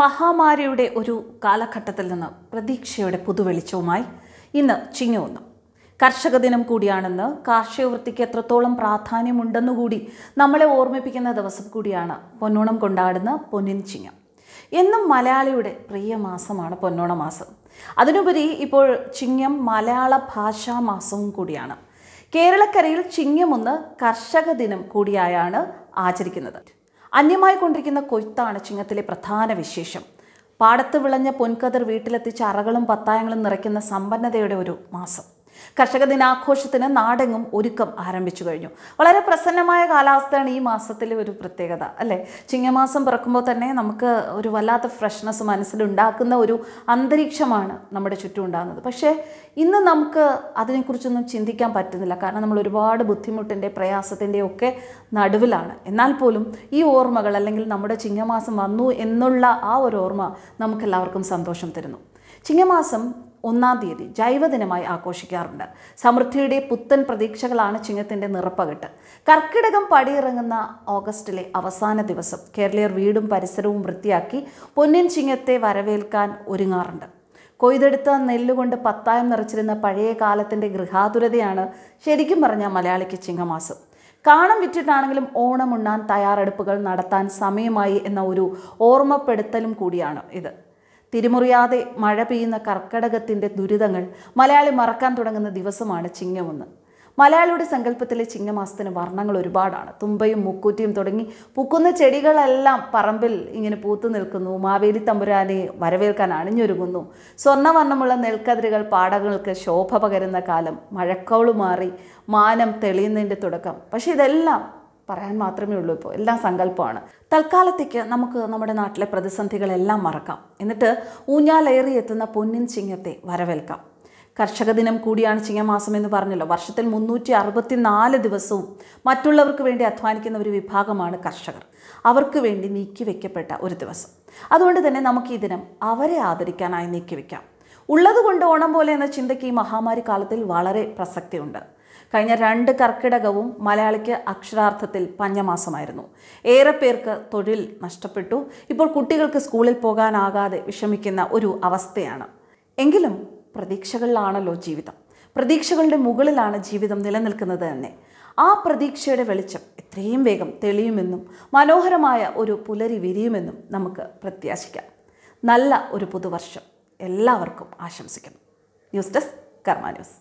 മഹാമാരിയുടെ ഒരു കാലഘട്ടത്തിൽ നിന്ന് പ്രതീക്ഷയുടെ പുതുവെളിച്ചവുമായി ഇന്ന് ചിങ്ങുന്നു കർഷക ദിനം കൂടിയാണെന്ന് കാർഷികവൃത്തിക്ക് എത്രത്തോളം പ്രാധാന്യമുണ്ടെന്നുകൂടി നമ്മളെ ഓർമ്മിപ്പിക്കുന്ന ദിവസം കൂടിയാണ് പൊന്നോണം കൊണ്ടാടുന്ന പൊന്നിൻ ചിങ്ങം എന്നും മലയാളിയുടെ പ്രിയ മാസമാണ് പൊന്നോണ മാസം അതിനുപരി ഇപ്പോൾ ചിങ്ങം മലയാള ഭാഷാ മാസവും കൂടിയാണ് കേരളക്കരയിൽ ചിങ്ങമൊന്ന് കർഷക ദിനം കൂടിയായാണ് ആചരിക്കുന്നത് അന്യമായി കൊണ്ടിരിക്കുന്ന കൊയ്ത്താണ് ചിങ്ങത്തിലെ പ്രധാന വിശേഷം പാടത്ത് വിളഞ്ഞ പൊൻകതിർ വീട്ടിലെത്തിച്ച അറകളും പത്തായങ്ങളും നിറയ്ക്കുന്ന സമ്പന്നതയുടെ ഒരു മാസം കർഷക ദിനാഘോഷത്തിന് നാടെങ്ങും ഒരുക്കം ആരംഭിച്ചു കഴിഞ്ഞു വളരെ പ്രസന്നമായ കാലാവസ്ഥയാണ് ഈ മാസത്തിലെ ഒരു പ്രത്യേകത അല്ലേ ചിങ്ങമാസം പിറക്കുമ്പോൾ തന്നെ നമുക്ക് ഒരു വല്ലാത്ത ഫ്രഷ്നെസ് മനസ്സിലുണ്ടാക്കുന്ന ഒരു അന്തരീക്ഷമാണ് നമ്മുടെ ചുറ്റും ഉണ്ടാകുന്നത് പക്ഷേ ഇന്ന് നമുക്ക് അതിനെക്കുറിച്ചൊന്നും ചിന്തിക്കാൻ പറ്റുന്നില്ല കാരണം നമ്മൾ ഒരുപാട് ബുദ്ധിമുട്ടിൻ്റെ പ്രയാസത്തിൻ്റെ ഒക്കെ നടുവിലാണ് എന്നാൽ പോലും ഈ ഓർമ്മകൾ അല്ലെങ്കിൽ നമ്മുടെ ചിങ്ങമാസം വന്നു എന്നുള്ള ആ ഒരു ഓർമ്മ നമുക്കെല്ലാവർക്കും സന്തോഷം തരുന്നു ചിങ്ങമാസം ഒന്നാം തീയതി ജൈവദിനമായി ആഘോഷിക്കാറുണ്ട് സമൃദ്ധിയുടെ പുത്തൻ പ്രതീക്ഷകളാണ് ചിങ്ങത്തിൻ്റെ നിറപ്പകിട്ട് കർക്കിടകം പടിയിറങ്ങുന്ന ഓഗസ്റ്റിലെ അവസാന ദിവസം കേരളീയർ വീടും പരിസരവും വൃത്തിയാക്കി പൊന്നിൻ ചിങ്ങത്തെ വരവേൽക്കാൻ ഒരുങ്ങാറുണ്ട് കൊയ്തെടുത്ത നെല്ലുകൊണ്ട് പത്തായം നിറച്ചിരുന്ന പഴയ കാലത്തിൻ്റെ ഗൃഹാതുരതയാണ് ശരിക്കും പറഞ്ഞ മലയാളിക്ക് ചിങ്ങമാസം കാണം വിറ്റിട്ടാണെങ്കിലും ഓണമുണ്ണാൻ തയ്യാറെടുപ്പുകൾ നടത്താൻ സമയമായി എന്ന ഒരു ഓർമ്മപ്പെടുത്തലും കൂടിയാണ് ഇത് തിരിമുറിയാതെ മഴ പെയ്യുന്ന കർക്കടകത്തിൻ്റെ ദുരിതങ്ങൾ മലയാളി മറക്കാൻ തുടങ്ങുന്ന ദിവസമാണ് ചിങ്ങമൊന്ന് മലയാളിയുടെ സങ്കല്പത്തിലെ ചിങ്ങമാസത്തിന് വർണ്ണങ്ങൾ ഒരുപാടാണ് തുമ്പയും മുക്കൂറ്റിയും തുടങ്ങി പൂക്കുന്ന ചെടികളെല്ലാം പറമ്പിൽ ഇങ്ങനെ പൂത്തു നിൽക്കുന്നു മാവേലി തമ്പുരാനെ വരവേൽക്കാൻ അണിഞ്ഞൊരുങ്ങുന്നു സ്വർണ്ണവർണ്ണമുള്ള നെൽക്കതിരുകൾ പാടങ്ങൾക്ക് ശോഭ പകരുന്ന കാലം മഴക്കൗളു മാറി മാനം തെളിയുന്നതിൻ്റെ തുടക്കം പക്ഷേ ഇതെല്ലാം പറയാൻ മാത്രമേ ഉള്ളൂ ഇപ്പോൾ എല്ലാം സങ്കല്പമാണ് തൽക്കാലത്തേക്ക് നമുക്ക് നമ്മുടെ നാട്ടിലെ പ്രതിസന്ധികളെല്ലാം മറക്കാം എന്നിട്ട് ഊഞ്ഞാലേറി എത്തുന്ന പൊന്നിൻ ചിങ്ങത്തെ വരവേൽക്കാം കർഷക ദിനം കൂടിയാണ് ചിങ്ങമാസം എന്ന് പറഞ്ഞല്ലോ വർഷത്തിൽ മുന്നൂറ്റി അറുപത്തി നാല് ദിവസവും മറ്റുള്ളവർക്ക് വേണ്ടി അധ്വാനിക്കുന്ന ഒരു വിഭാഗമാണ് കർഷകർ അവർക്ക് വേണ്ടി നീക്കി വയ്ക്കപ്പെട്ട ഒരു ദിവസം അതുകൊണ്ട് തന്നെ നമുക്ക് ഈ ദിനം അവരെ ആദരിക്കാനായി നീക്കിവെക്കാം ഉള്ളതുകൊണ്ട് ഓണം പോലെ എന്ന ചിന്തയ്ക്ക് ഈ മഹാമാരി കാലത്തിൽ വളരെ പ്രസക്തിയുണ്ട് കഴിഞ്ഞ രണ്ട് കർക്കിടകവും മലയാളിക്ക് അക്ഷരാർത്ഥത്തിൽ പഞ്ഞമാസമായിരുന്നു ഏറെ പേർക്ക് തൊഴിൽ നഷ്ടപ്പെട്ടു ഇപ്പോൾ കുട്ടികൾക്ക് സ്കൂളിൽ പോകാനാകാതെ വിഷമിക്കുന്ന ഒരു അവസ്ഥയാണ് എങ്കിലും പ്രതീക്ഷകളിലാണല്ലോ ജീവിതം പ്രതീക്ഷകളുടെ മുകളിലാണ് ജീവിതം നിലനിൽക്കുന്നത് തന്നെ ആ പ്രതീക്ഷയുടെ വെളിച്ചം എത്രയും വേഗം തെളിയുമെന്നും മനോഹരമായ ഒരു പുലരി വിരിയുമെന്നും നമുക്ക് പ്രത്യാശിക്കാം നല്ല ഒരു പുതുവർഷം എല്ലാവർക്കും ആശംസിക്കുന്നു ന്യൂസ് ഡെസ്ക് കർമ്മ ന്യൂസ്